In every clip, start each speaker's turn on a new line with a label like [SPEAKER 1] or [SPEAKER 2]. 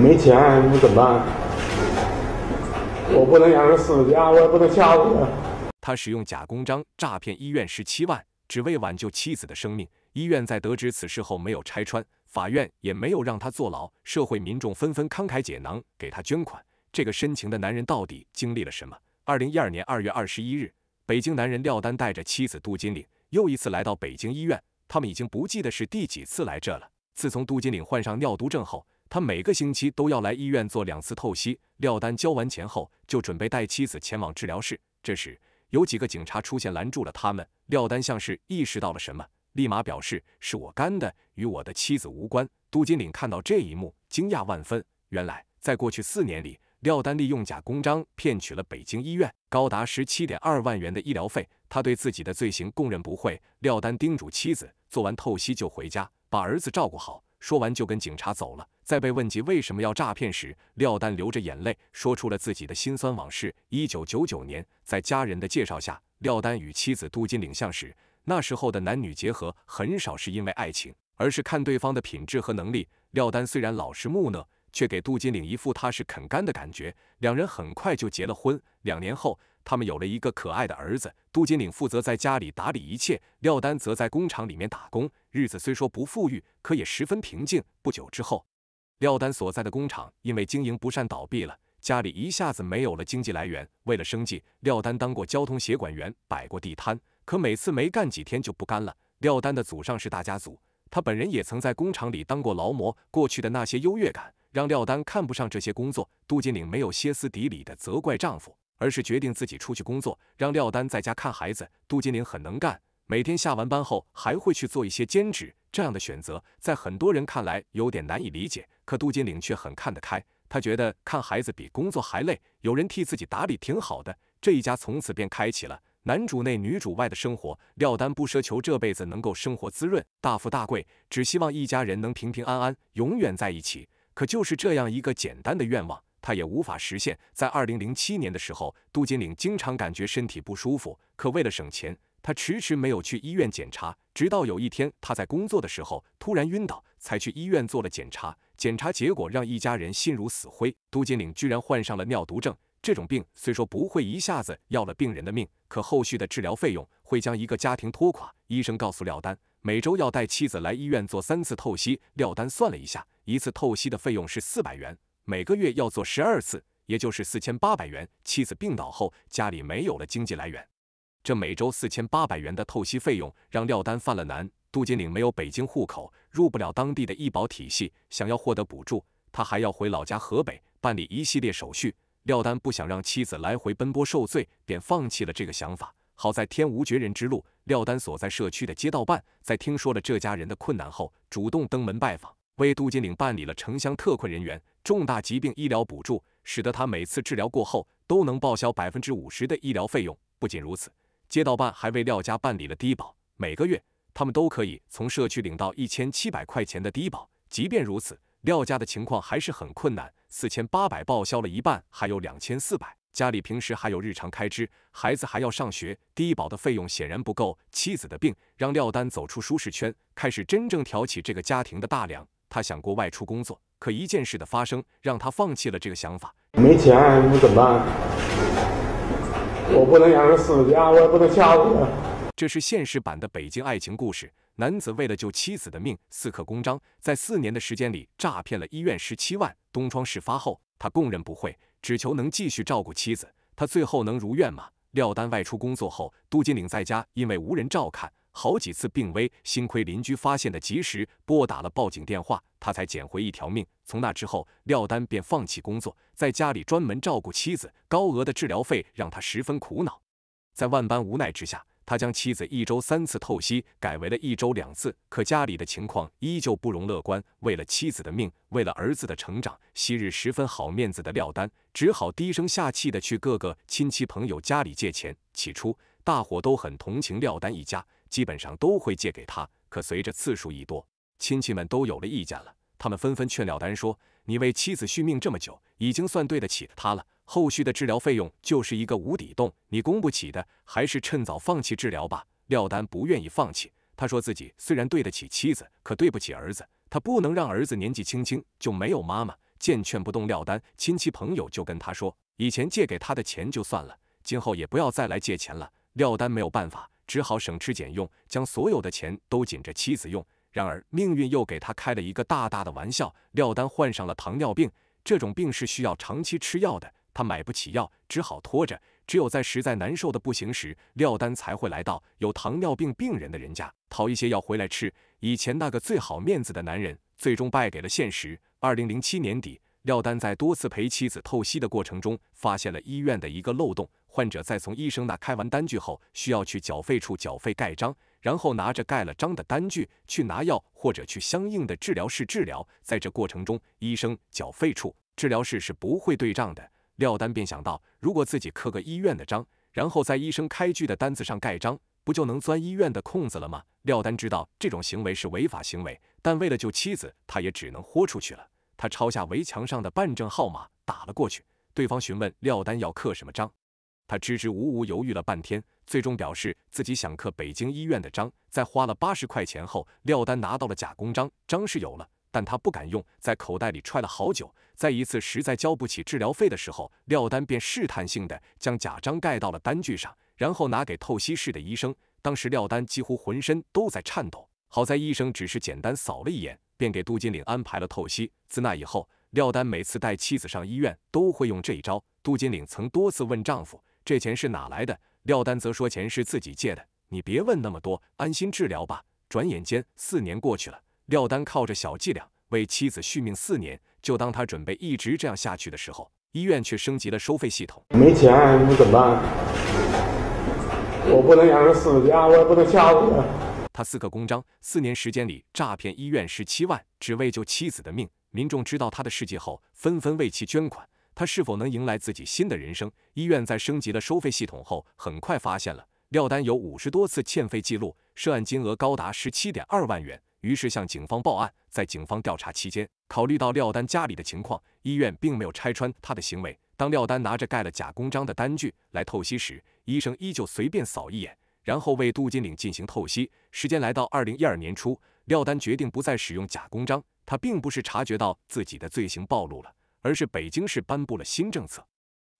[SPEAKER 1] 没钱，你怎么办？我不能养着死家，我也不能吓死。他使用假公章诈骗医院十七万，只为挽救妻子的生命。医院在得知此事后没有拆穿，法院也没有让他坐牢。社会民众纷纷慷慨解囊，给他捐款。这个深情的男人到底经历了什么？二零一二年二月二十一日，北京男人廖丹带着妻子杜金岭又一次来到北京医院。他们已经不记得是第几次来这了。自从杜金岭患上尿毒症后，他每个星期都要来医院做两次透析。廖丹交完钱后，就准备带妻子前往治疗室。这时，有几个警察出现，拦住了他们。廖丹像是意识到了什么，立马表示：“是我干的，与我的妻子无关。”杜金岭看到这一幕，惊讶万分。原来，在过去四年里，廖丹利用假公章骗取了北京医院高达十七点二万元的医疗费。他对自己的罪行供认不讳。廖丹叮嘱妻子，做完透析就回家，把儿子照顾好。说完，就跟警察走了。在被问及为什么要诈骗时，廖丹流着眼泪说出了自己的辛酸往事。一九九九年，在家人的介绍下，廖丹与妻子杜金领相识。那时候的男女结合很少是因为爱情，而是看对方的品质和能力。廖丹虽然老实木讷，却给杜金领一副踏实肯干的感觉。两人很快就结了婚。两年后，他们有了一个可爱的儿子。杜金领负责在家里打理一切，廖丹则在工厂里面打工。日子虽说不富裕，可也十分平静。不久之后，廖丹所在的工厂因为经营不善倒闭了，家里一下子没有了经济来源。为了生计，廖丹当过交通协管员，摆过地摊，可每次没干几天就不干了。廖丹的祖上是大家族，他本人也曾在工厂里当过劳模，过去的那些优越感让廖丹看不上这些工作。杜金领没有歇斯底里的责怪丈夫，而是决定自己出去工作，让廖丹在家看孩子。杜金领很能干。每天下完班后还会去做一些兼职，这样的选择在很多人看来有点难以理解。可杜金岭却很看得开，他觉得看孩子比工作还累，有人替自己打理挺好的。这一家从此便开启了男主内女主外的生活。廖丹不奢求这辈子能够生活滋润、大富大贵，只希望一家人能平平安安，永远在一起。可就是这样一个简单的愿望，他也无法实现。在二零零七年的时候，杜金岭经常感觉身体不舒服，可为了省钱。他迟迟没有去医院检查，直到有一天他在工作的时候突然晕倒，才去医院做了检查。检查结果让一家人心如死灰，杜金岭居然患上了尿毒症。这种病虽说不会一下子要了病人的命，可后续的治疗费用会将一个家庭拖垮。医生告诉廖丹，每周要带妻子来医院做三次透析。廖丹算了一下，一次透析的费用是四百元，每个月要做十二次，也就是四千八百元。妻子病倒后，家里没有了经济来源。这每周四千八百元的透析费用，让廖丹犯了难。杜金岭没有北京户口，入不了当地的医保体系，想要获得补助，他还要回老家河北办理一系列手续。廖丹不想让妻子来回奔波受罪，便放弃了这个想法。好在天无绝人之路，廖丹所在社区的街道办在听说了这家人的困难后，主动登门拜访，为杜金岭办理了城乡特困人员重大疾病医疗补助，使得他每次治疗过后都能报销百分之五十的医疗费用。不仅如此。街道办还为廖家办理了低保，每个月他们都可以从社区领到一千七百块钱的低保。即便如此，廖家的情况还是很困难，四千八百报销了一半，还有两千四百。家里平时还有日常开支，孩子还要上学，低保的费用显然不够。妻子的病让廖丹走出舒适圈，开始真正挑起这个家庭的大梁。他想过外出工作，可一件事的发生让他放弃了这个想法。没钱，你怎么办？我不能养死家，我也不能瞎他。这是现实版的北京爱情故事。男子为了救妻子的命，私刻公章，在四年的时间里诈骗了医院十七万。东窗事发后，他供认不讳，只求能继续照顾妻子。他最后能如愿吗？廖丹外出工作后，杜金岭在家，因为无人照看。好几次病危，幸亏邻居发现的及时，拨打了报警电话，他才捡回一条命。从那之后，廖丹便放弃工作，在家里专门照顾妻子。高额的治疗费让他十分苦恼。在万般无奈之下，他将妻子一周三次透析改为了一周两次，可家里的情况依旧不容乐观。为了妻子的命，为了儿子的成长，昔日十分好面子的廖丹只好低声下气地去各个亲戚朋友家里借钱。起初，大伙都很同情廖丹一家。基本上都会借给他，可随着次数一多，亲戚们都有了意见了。他们纷纷劝廖丹说：“你为妻子续命这么久，已经算对得起他了。后续的治疗费用就是一个无底洞，你供不起的，还是趁早放弃治疗吧。”廖丹不愿意放弃，他说自己虽然对得起妻子，可对不起儿子，他不能让儿子年纪轻轻就没有妈妈。见劝不动廖丹，亲戚朋友就跟他说：“以前借给他的钱就算了，今后也不要再来借钱了。”廖丹没有办法。只好省吃俭用，将所有的钱都紧着妻子用。然而命运又给他开了一个大大的玩笑，廖丹患上了糖尿病，这种病是需要长期吃药的，他买不起药，只好拖着。只有在实在难受的不行时，廖丹才会来到有糖尿病病人的人家，讨一些药回来吃。以前那个最好面子的男人，最终败给了现实。二零零七年底，廖丹在多次陪妻子透析的过程中，发现了医院的一个漏洞。患者在从医生那开完单据后，需要去缴费处缴费盖章，然后拿着盖了章的单据去拿药或者去相应的治疗室治疗。在这过程中，医生、缴费处、治疗室是不会对账的。廖丹便想到，如果自己刻个医院的章，然后在医生开具的单子上盖章，不就能钻医院的空子了吗？廖丹知道这种行为是违法行为，但为了救妻子，他也只能豁出去了。他抄下围墙上的办证号码，打了过去。对方询问廖丹要刻什么章。他支支吾吾犹豫了半天，最终表示自己想刻北京医院的章。在花了八十块钱后，廖丹拿到了假公章，章是有了，但他不敢用，在口袋里揣了好久。在一次实在交不起治疗费的时候，廖丹便试探性的将假章盖到了单据上，然后拿给透析室的医生。当时廖丹几乎浑身都在颤抖，好在医生只是简单扫了一眼，便给杜金岭安排了透析。自那以后，廖丹每次带妻子上医院都会用这一招。杜金岭曾多次问丈夫。这钱是哪来的？廖丹则说钱是自己借的，你别问那么多，安心治疗吧。转眼间四年过去了，廖丹靠着小伎俩为妻子续命四年。就当他准备一直这样下去的时候，医院却升级了收费系统。没钱你怎么办？我不能养着死家，我也不能吓死他。他四个公章，四年时间里诈骗医院十七万，只为救妻子的命。民众知道他的事迹后，纷纷为其捐款。他是否能迎来自己新的人生？医院在升级了收费系统后，很快发现了廖丹有五十多次欠费记录，涉案金额高达十七点二万元，于是向警方报案。在警方调查期间，考虑到廖丹家里的情况，医院并没有拆穿他的行为。当廖丹拿着盖了假公章的单据来透析时，医生依旧随便扫一眼，然后为杜金岭进行透析。时间来到二零一二年初，廖丹决定不再使用假公章，他并不是察觉到自己的罪行暴露了。而是北京市颁布了新政策，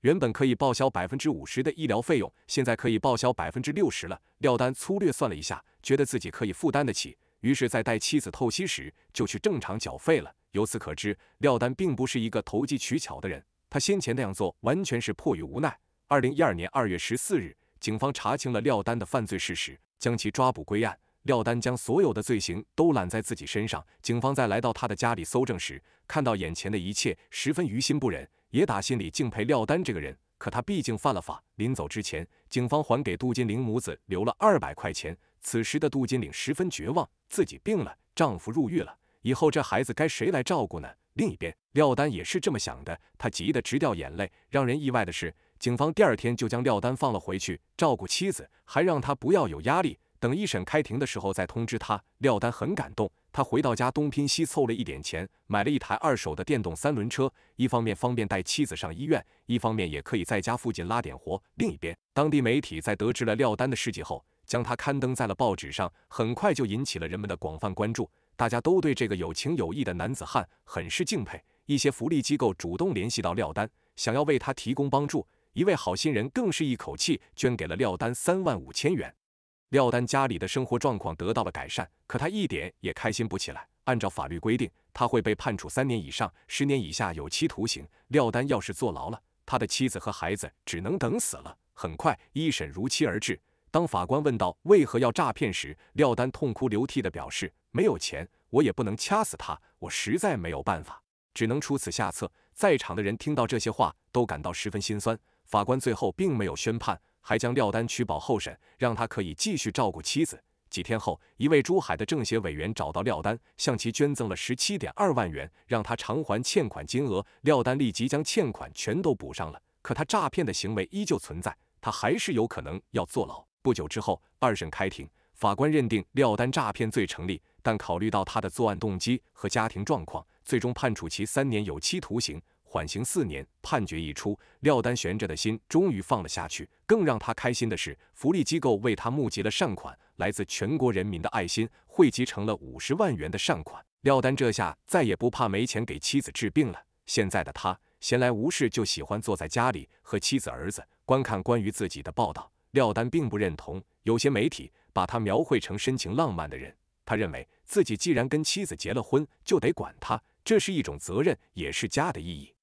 [SPEAKER 1] 原本可以报销百分之五十的医疗费用，现在可以报销百分之六十了。廖丹粗略算了一下，觉得自己可以负担得起，于是，在带妻子透析时就去正常缴费了。由此可知，廖丹并不是一个投机取巧的人，他先前那样做完全是迫于无奈。二零一二年二月十四日，警方查清了廖丹的犯罪事实，将其抓捕归案。廖丹将所有的罪行都揽在自己身上，警方在来到他的家里搜证时，看到眼前的一切，十分于心不忍，也打心里敬佩廖丹这个人。可他毕竟犯了法，临走之前，警方还给杜金玲母子留了二百块钱。此时的杜金玲十分绝望，自己病了，丈夫入狱了，以后这孩子该谁来照顾呢？另一边，廖丹也是这么想的，她急得直掉眼泪。让人意外的是，警方第二天就将廖丹放了回去，照顾妻子，还让她不要有压力。等一审开庭的时候再通知他。廖丹很感动，他回到家东拼西凑了一点钱，买了一台二手的电动三轮车，一方面方便带妻子上医院，一方面也可以在家附近拉点活。另一边，当地媒体在得知了廖丹的事迹后，将他刊登在了报纸上，很快就引起了人们的广泛关注。大家都对这个有情有义的男子汉很是敬佩。一些福利机构主动联系到廖丹，想要为他提供帮助。一位好心人更是一口气捐给了廖丹三万五千元。廖丹家里的生活状况得到了改善，可他一点也开心不起来。按照法律规定，他会被判处三年以上，十年以下有期徒刑。廖丹要是坐牢了，他的妻子和孩子只能等死了。很快，一审如期而至。当法官问到为何要诈骗时，廖丹痛哭流涕地表示：“没有钱，我也不能掐死他，我实在没有办法，只能出此下策。”在场的人听到这些话，都感到十分心酸。法官最后并没有宣判。还将廖丹取保候审，让他可以继续照顾妻子。几天后，一位珠海的政协委员找到廖丹，向其捐赠了十七点二万元，让他偿还欠款金额。廖丹立即将欠款全都补上了。可他诈骗的行为依旧存在，他还是有可能要坐牢。不久之后，二审开庭，法官认定廖丹诈骗罪成立，但考虑到他的作案动机和家庭状况，最终判处其三年有期徒刑。缓刑四年，判决一出，廖丹悬着的心终于放了下去。更让他开心的是，福利机构为他募集了善款，来自全国人民的爱心汇集成了五十万元的善款。廖丹这下再也不怕没钱给妻子治病了。现在的他，闲来无事就喜欢坐在家里和妻子、儿子观看关于自己的报道。廖丹并不认同有些媒体把他描绘成深情浪漫的人，他认为自己既然跟妻子结了婚，就得管他，这是一种责任，也是家的意义。